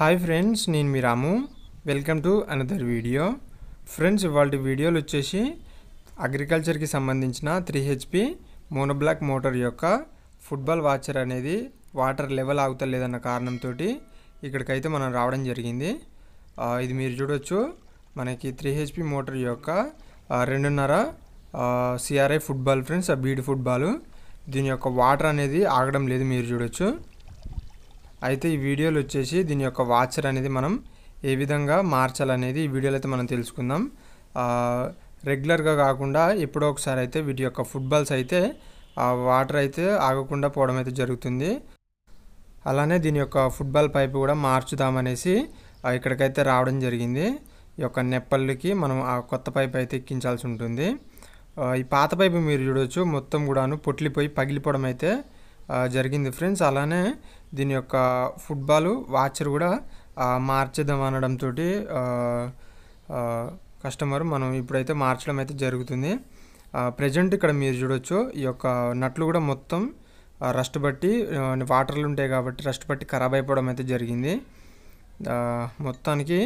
hi friends నేను మీ Ramu welcome to another video friends ఇవాళ వీడియోలు వచ్చేసి అగ్రికల్చర్కి సంబంధించిన త్రీ హెచ్పి మోనోబ్లాక్ మోటార్ యొక్క ఫుట్బాల్ వాచర్ అనేది వాటర్ లెవెల్ ఆగుతలేదన్న కారణంతో ఇక్కడికైతే మనం రావడం జరిగింది ఇది మీరు చూడొచ్చు మనకి త్రీ హెచ్పి మోటార్ యొక్క రెండున్నర సిఆర్ఐ ఫుట్బాల్ ఫ్రెండ్స్ బీడ్ ఫుట్బాల్ దీని యొక్క వాటర్ అనేది ఆగడం లేదు మీరు చూడొచ్చు అయితే ఈ వీడియోలు వచ్చేసి దీని యొక్క వాచర్ అనేది మనం ఏ విధంగా మార్చాలనేది ఈ వీడియోలో అయితే మనం తెలుసుకుందాం రెగ్యులర్గా కాకుండా ఎప్పుడో ఒకసారి అయితే వీటి యొక్క ఫుట్బాల్స్ అయితే వాటర్ అయితే ఆగకుండా పోవడం అయితే జరుగుతుంది అలానే దీని యొక్క ఫుట్బాల్ పైపు కూడా మార్చుదామనేసి ఇక్కడికైతే రావడం జరిగింది ఈ యొక్క నెప్పళ్ళకి మనం ఆ కొత్త పైప్ అయితే ఎక్కించాల్సి ఉంటుంది ఈ పాత పైపు మీరు చూడవచ్చు మొత్తం కూడాను పొట్లిపోయి పగిలిపోవడం అయితే జరిగింది ఫ్రెండ్స్ అలానే దీని యొక్క ఫుట్బాల్ వాచర్ కూడా మార్చేద్దాం అనడంతో కస్టమర్ మనం ఇప్పుడైతే మార్చడం అయితే జరుగుతుంది ప్రజెంట్ ఇక్కడ మీరు చూడొచ్చు ఈ యొక్క నట్లు కూడా మొత్తం రస్ట్ బట్టి వాటర్లు ఉంటాయి కాబట్టి రస్ట్ బట్టి ఖరాబ్ అయిపోవడం అయితే జరిగింది మొత్తానికి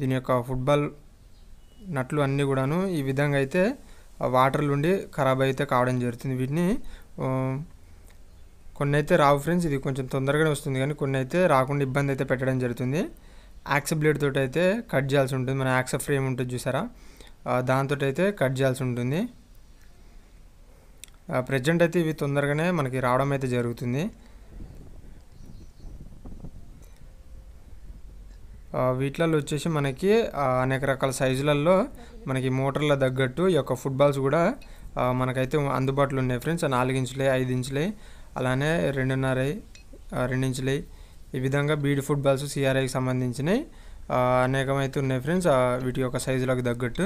దీని యొక్క ఫుట్బాల్ నట్లు అన్నీ కూడాను ఈ విధంగా అయితే వాటర్లు ఉండి ఖరాబ్ అయితే కావడం జరుగుతుంది వీటిని కొన్ని అయితే రావు ఫ్రెండ్స్ ఇది కొంచెం తొందరగానే వస్తుంది కానీ కొన్ని అయితే రాకుండా ఇబ్బంది అయితే పెట్టడం జరుగుతుంది యాక్స్ బ్లేడ్ తోటి అయితే కట్ చేయాల్సి ఉంటుంది మన యాక్స్ ఫ్రేమ్ ఉంటుంది చూసారా దాంతో అయితే కట్ చేయాల్సి ఉంటుంది ప్రజెంట్ అయితే ఇవి తొందరగానే మనకి రావడం అయితే జరుగుతుంది వీటిలలో వచ్చేసి మనకి అనేక రకాల సైజులలో మనకి మోటార్ల తగ్గట్టు ఈ యొక్క ఫుట్బాల్స్ కూడా మనకైతే అందుబాటులో ఉన్నాయి ఫ్రెండ్స్ నాలుగు ఇంచులే ఐదు ఇంచులే అలానే రెండున్నర రెండించులై ఈ విధంగా బీడ్ ఫుట్బాల్స్ సిఆర్ఐకి సంబంధించినవి అనేకమైతే ఉన్నాయి ఫ్రెండ్స్ వీటి యొక్క సైజులకు తగ్గట్టు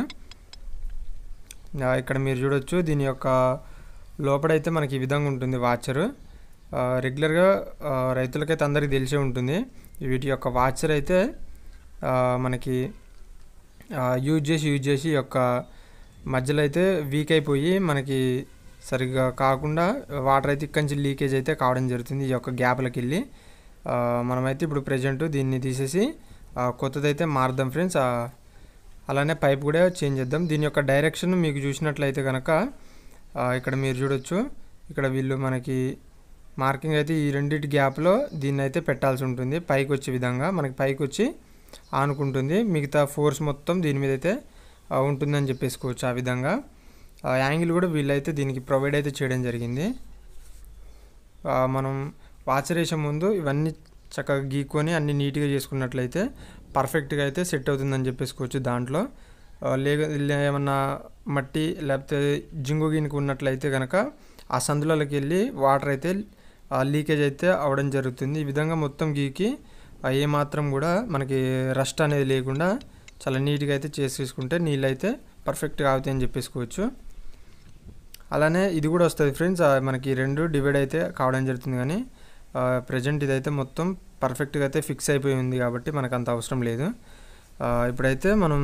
ఇక్కడ మీరు చూడొచ్చు దీని యొక్క లోపడైతే మనకి ఈ విధంగా ఉంటుంది వాచరు రెగ్యులర్గా రైతులకైతే అందరికీ తెలిసే ఉంటుంది వీటి యొక్క వాచర్ అయితే మనకి యూజ్ చేసి యూజ్ చేసి యొక్క మధ్యలో అయితే వీక్ అయిపోయి మనకి సరిగ్గా కాకుండా వాటర్ అయితే ఇక్కడి నుంచి లీకేజ్ అయితే కావడం జరుగుతుంది ఈ యొక్క గ్యాప్లకి వెళ్ళి మనమైతే ఇప్పుడు ప్రజెంట్ దీన్ని తీసేసి కొత్తదైతే మారుద్దాం ఫ్రెండ్స్ అలానే పైప్ కూడా చేంజ్ చేద్దాం దీని యొక్క డైరెక్షన్ మీకు చూసినట్లయితే కనుక ఇక్కడ మీరు చూడొచ్చు ఇక్కడ వీళ్ళు మనకి మార్కింగ్ అయితే ఈ రెండింటి గ్యాప్లో దీన్ని అయితే పెట్టాల్సి ఉంటుంది పైకి వచ్చే విధంగా మనకి పైకి వచ్చి ఆనుకుంటుంది మిగతా ఫోర్స్ మొత్తం దీని మీద అయితే ఉంటుందని చెప్పేసుకోవచ్చు ఆ విధంగా యాంగిల్ కూడా వీళ్ళైతే దీనికి ప్రొవైడ్ అయితే చేయడం జరిగింది మనం వాచ్ ముందు ఇవన్నీ చక్కగా గీక్కొని అన్ని నీట్గా చేసుకున్నట్లయితే పర్ఫెక్ట్గా అయితే సెట్ అవుతుందని చెప్పేసుకోవచ్చు దాంట్లో లేక ఏమన్నా మట్టి లేకపోతే జింగు గినికి ఉన్నట్లయితే కనుక ఆ సందులలోకి వెళ్ళి వాటర్ అయితే లీకేజ్ అయితే అవడం జరుగుతుంది ఈ విధంగా మొత్తం గీకి ఏమాత్రం కూడా మనకి రస్ట్ అనేది లేకుండా చాలా నీట్గా అయితే చేసేసుకుంటే నీళ్ళు అయితే పర్ఫెక్ట్గా అవుతాయని చెప్పేసుకోవచ్చు అలానే ఇది కూడా వస్తుంది ఫ్రెండ్స్ మనకి రెండు డివైడ్ అయితే కావడం జరుగుతుంది కానీ ప్రజెంట్ ఇదైతే మొత్తం పర్ఫెక్ట్గా అయితే ఫిక్స్ అయిపోయి ఉంది కాబట్టి మనకు అంత అవసరం లేదు ఇప్పుడైతే మనం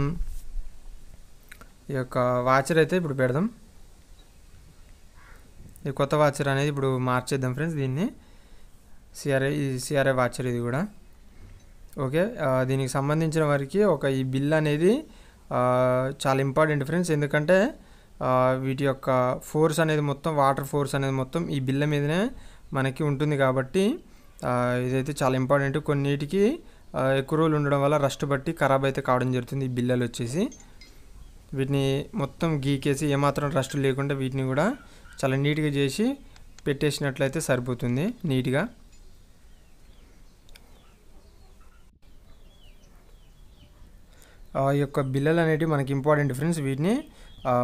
ఈ యొక్క వాచర్ అయితే ఇప్పుడు పెడదాం ఈ కొత్త వాచర్ అనేది ఇప్పుడు మార్చేద్దాం ఫ్రెండ్స్ దీన్ని C R C R A కూడా ఓకే దీనికి సంబంధించిన వారికి ఒక ఈ బిల్ అనేది చాలా ఇంపార్టెంట్ ఫ్రెండ్స్ ఎందుకంటే వీటి యొక్క ఫోర్స్ అనేది మొత్తం వాటర్ ఫోర్స్ అనేది మొత్తం ఈ బిల్ల మీదనే మనకి ఉంటుంది కాబట్టి ఇదైతే చాలా ఇంపార్టెంట్ కొన్నిటికి ఎక్కువ రోజులు ఉండడం వల్ల రస్ట్ బట్టి ఖరాబ్ అయితే కావడం జరుగుతుంది ఈ బిల్లలు వచ్చేసి వీటిని మొత్తం గీకేసి ఏమాత్రం రస్ట్ లేకుండా వీటిని కూడా చాలా నీట్గా చేసి పెట్టేసినట్లయితే సరిపోతుంది నీట్గా ఈ యొక్క బిల్లలు అనేటివి మనకి ఇంపార్టెంట్ ఫ్రెండ్స్ వీటిని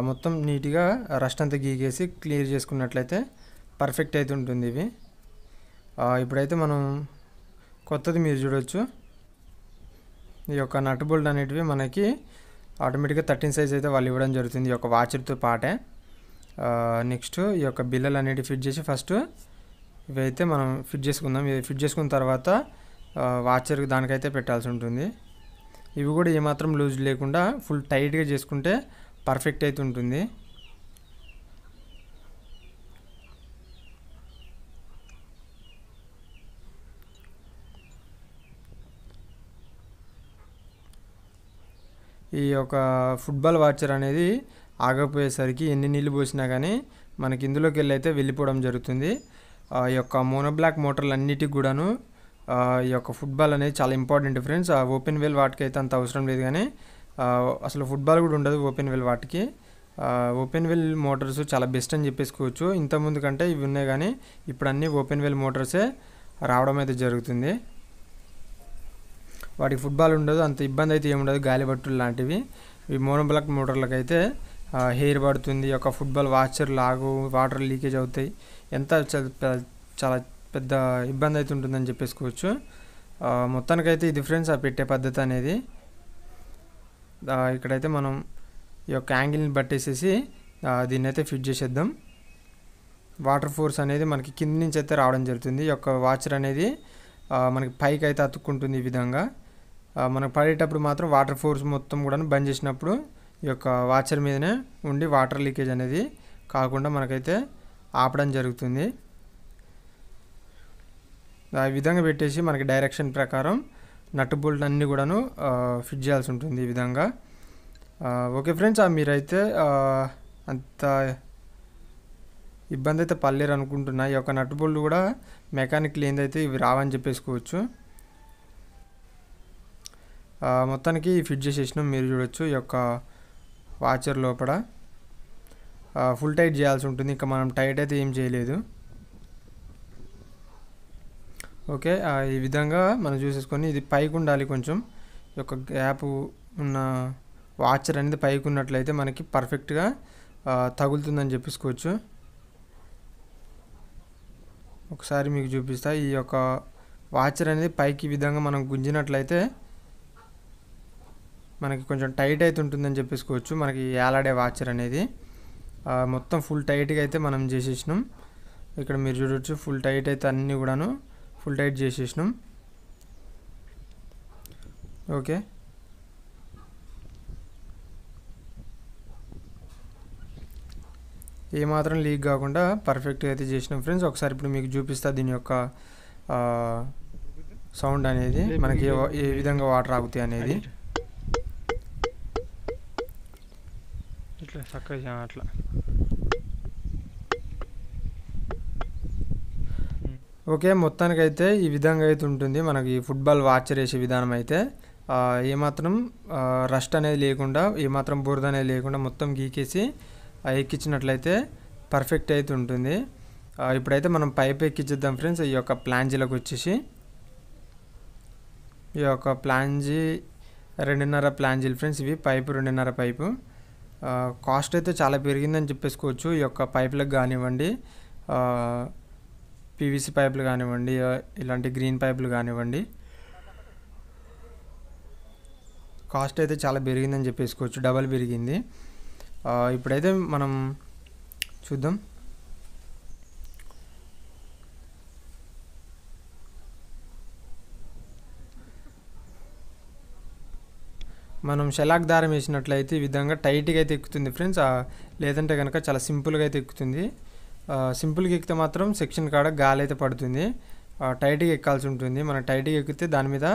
మొత్తం నీట్గా రస్ట్ అంతా గీగేసి క్లియర్ చేసుకున్నట్లయితే పర్ఫెక్ట్ అయితే ఉంటుంది ఇవి ఇప్పుడైతే మనం కొత్తది మీరు చూడవచ్చు ఈ యొక్క నట్ బోల్ట్ అనేటివి మనకి ఆటోమేటిక్గా థర్టీన్ సైజ్ అయితే వాళ్ళు ఇవ్వడం జరుగుతుంది ఈ యొక్క వాచర్తో పాటే నెక్స్ట్ ఈ యొక్క బిల్లలు అనేటివి ఫిట్ చేసి ఫస్ట్ ఇవైతే మనం ఫిట్ చేసుకుందాం ఇవి ఫిట్ చేసుకున్న తర్వాత వాచర్ దానికైతే పెట్టాల్సి ఉంటుంది ఇవి కూడా ఏమాత్రం లూజ్ లేకుండా ఫుల్ టైట్గా చేసుకుంటే పర్ఫెక్ట్ అయితే ఉంటుంది ఈ యొక్క ఫుట్బాల్ వాచర్ అనేది ఆగపోయేసరికి ఎన్ని నీళ్ళు పోసినా కానీ మనకి ఇందులోకి వెళ్ళి అయితే వెళ్ళిపోవడం జరుగుతుంది ఈ యొక్క మోనోబ్లాక్ మోటార్లు అన్నిటికి కూడాను ఈ యొక్క ఫుట్బాల్ అనేది చాలా ఇంపార్టెంట్ ఫ్రెండ్స్ ఓపెన్ వేల్ వాటికి అయితే అంత అవసరం లేదు కానీ అసలు ఫుట్బాల్ కూడా ఉండదు ఓపెన్ వెల్ వాటికి ఓపెన్ వెల్ మోటార్స్ చాలా బెస్ట్ అని చెప్పేసుకోవచ్చు ఇంతకుముందు కంటే ఇవి ఉన్నాయి కానీ ఇప్పుడు అన్నీ ఓపెన్ వెల్ మోటార్సే రావడం అయితే జరుగుతుంది వాటికి ఫుట్బాల్ ఉండదు అంత ఇబ్బంది అయితే ఏముండదు గాలి లాంటివి ఈ మోనోబ్లాక్ మోటార్లకు అయితే హెయిర్ పడుతుంది ఒక ఫుట్బాల్ వాచర్ లాగు వాటర్ లీకేజ్ అవుతాయి ఎంత చాలా పెద్ద ఇబ్బంది అయితే ఉంటుందని చెప్పేసుకోవచ్చు మొత్తానికైతే ఇది ఫ్రెండ్స్ ఆ పెట్టే పద్ధతి అనేది ఇక్కడైతే మనం ఈ యొక్క యాంగిల్ని బట్టేసేసి దీన్ని అయితే ఫిట్ చేసేద్దాం వాటర్ ఫోర్స్ అనేది మనకి కింద నుంచి అయితే రావడం జరుగుతుంది ఈ యొక్క వాచర్ అనేది మనకి పైకి అయితే అతుక్కుంటుంది ఈ విధంగా మనకు పడేటప్పుడు మాత్రం వాటర్ ఫోర్స్ మొత్తం కూడా బంద్ చేసినప్పుడు ఈ యొక్క వాచర్ మీదనే ఉండి వాటర్ లీకేజ్ అనేది కాకుండా మనకైతే ఆపడం జరుగుతుంది ఆ విధంగా పెట్టేసి మనకి డైరెక్షన్ ప్రకారం నట్ బోల్ట్ అన్నీ కూడాను ఫిట్ చేయాల్సి ఉంటుంది ఈ విధంగా ఓకే ఫ్రెండ్స్ మీరైతే అంత ఇబ్బంది అయితే పర్లేరు అనుకుంటున్నా ఈ యొక్క నట్ బోల్ట్ కూడా మెకానిక్ ఏందైతే ఇవి రావని చెప్పేసుకోవచ్చు మొత్తానికి ఫిట్ చేసేసినాం మీరు చూడొచ్చు ఈ యొక్క వాచర్ లోపల ఫుల్ టైట్ చేయాల్సి ఉంటుంది ఇంకా మనం టైట్ అయితే ఏం చేయలేదు ఓకే ఈ విధంగా మనం చూసేసుకొని ఇది పైకి ఉండాలి కొంచెం ఈ యొక్క గ్యాప్ ఉన్న వాచర్ అనేది పైకి ఉన్నట్లయితే మనకి పర్ఫెక్ట్గా తగులుతుందని చెప్పేసుకోవచ్చు ఒకసారి మీకు చూపిస్తా ఈ యొక్క వాచర్ అనేది పైకి విధంగా మనం గుంజినట్లయితే మనకి కొంచెం టైట్ అయితే ఉంటుందని చెప్పేసుకోవచ్చు మనకి ఏలాడే వాచర్ అనేది మొత్తం ఫుల్ టైట్గా అయితే మనం చేసేసినాం ఇక్కడ మీరు చూడవచ్చు ఫుల్ టైట్ అయితే అన్నీ కూడాను ఫుల్ టైట్ చేసేసినాం ఓకే ఏమాత్రం లీక్ కాకుండా పర్ఫెక్ట్గా అయితే చేసినాం ఫ్రెండ్స్ ఒకసారి ఇప్పుడు మీకు చూపిస్తా దీని యొక్క సౌండ్ అనేది మనకి ఏ విధంగా వాటర్ ఆగుతాయి అనేది ఇట్లా చక్కగా అట్లా ఓకే మొత్తానికైతే ఈ విధంగా అయితే ఉంటుంది మనకి ఫుట్బాల్ వాచ్ చేసే విధానం అయితే ఏమాత్రం రష్ట్ అనేది లేకుండా ఏమాత్రం బురద అనేది లేకుండా మొత్తం గీకేసి ఎక్కించినట్లయితే పర్ఫెక్ట్ అయితే ఉంటుంది ఇప్పుడైతే మనం పైప్ ఎక్కించేద్దాం ఫ్రెండ్స్ ఈ యొక్క ప్లాన్జీలకు వచ్చేసి ఈ యొక్క ప్లాంజీ రెండున్నర ప్లాంజీలు ఫ్రెండ్స్ ఇవి పైపు రెండున్నర పైపు కాస్ట్ అయితే చాలా పెరిగిందని చెప్పేసుకోవచ్చు ఈ యొక్క పైపులకు కానివ్వండి పీవీసీ పైపులు కానివ్వండి ఇలాంటి గ్రీన్ పైపులు కానివ్వండి కాస్ట్ అయితే చాలా పెరిగిందని చెప్పేసుకోవచ్చు డబల్ పెరిగింది ఇప్పుడైతే మనం చూద్దాం మనం షెలాక్ దారం వేసినట్లయితే ఈ విధంగా టైట్గా అయితే ఎక్కుతుంది ఫ్రెండ్స్ లేదంటే కనుక చాలా సింపుల్గా అయితే ఎక్కుతుంది సింపుల్గా ఎక్కితే మాత్రం సెక్షన్ కాడ గాలి అయితే పడుతుంది టైట్గా ఎక్కాల్సి ఉంటుంది మనం టైట్గా ఎక్కితే దాని మీద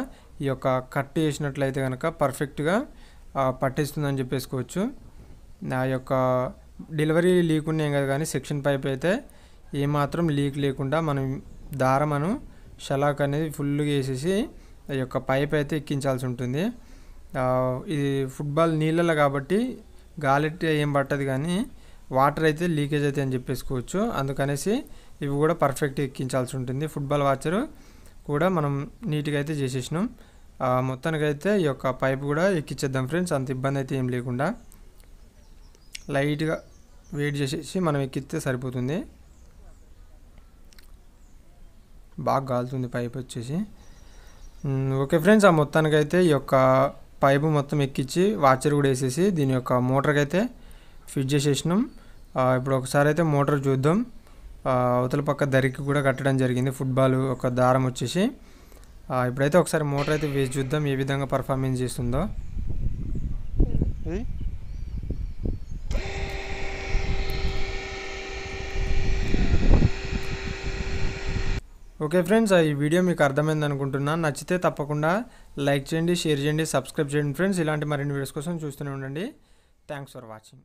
ఈ యొక్క కట్ చేసినట్లయితే కనుక పర్ఫెక్ట్గా పట్టేస్తుందని చెప్పేసుకోవచ్చు నా యొక్క డెలివరీ లీక్ ఉన్నాయి కదా కానీ సెక్షన్ పైప్ అయితే ఏమాత్రం లీక్ లేకుండా మనం దారమను షలాక్ అనేది ఫుల్గా వేసేసి ఈ యొక్క పైప్ అయితే ఎక్కించాల్సి ఉంటుంది ఇది ఫుట్బాల్ నీళ్ళలో కాబట్టి గాలి ఏం పట్టదు కానీ వాటర్ అయితే లీకేజ్ అయితే అని చెప్పేసుకోవచ్చు అందుకనేసి ఇవి కూడా పర్ఫెక్ట్ ఎక్కించాల్సి ఉంటుంది ఫుట్బాల్ వాచరు కూడా మనం నీట్గా అయితే చేసేసినాం మొత్తానికైతే ఈ యొక్క పైప్ కూడా ఎక్కించేద్దాం ఫ్రెండ్స్ అంత ఇబ్బంది అయితే ఏం లేకుండా లైట్గా వెయిట్ చేసేసి మనం ఎక్కిస్తే సరిపోతుంది బాగా కాలుతుంది పైప్ వచ్చేసి ఓకే ఫ్రెండ్స్ ఆ మొత్తానికైతే ఈ యొక్క పైపు మొత్తం ఎక్కించి వాచర్ కూడా వేసేసి దీని యొక్క మోటార్కి అయితే ఫిట్ చేసేసినాం ఇప్పుడు ఒకసారి అయితే మోటార్ చూద్దాం అవతల పక్క దరికి కూడా కట్టడం జరిగింది ఫుట్బాల్ ఒక దారం వచ్చేసి ఇప్పుడైతే ఒకసారి మోటార్ అయితే వేసి చూద్దాం ఏ విధంగా పర్ఫార్మెన్స్ చేస్తుందో ఓకే ఫ్రెండ్స్ ఈ వీడియో మీకు అర్థమైంది అనుకుంటున్నాను నచ్చితే తప్పకుండా లైక్ చేయండి షేర్ చేయండి సబ్స్క్రైబ్ చేయండి ఫ్రెండ్స్ ఇలాంటి మరిన్ని వీడియోస్ కోసం చూస్తూనే ఉండండి థ్యాంక్స్ ఫర్ వాచింగ్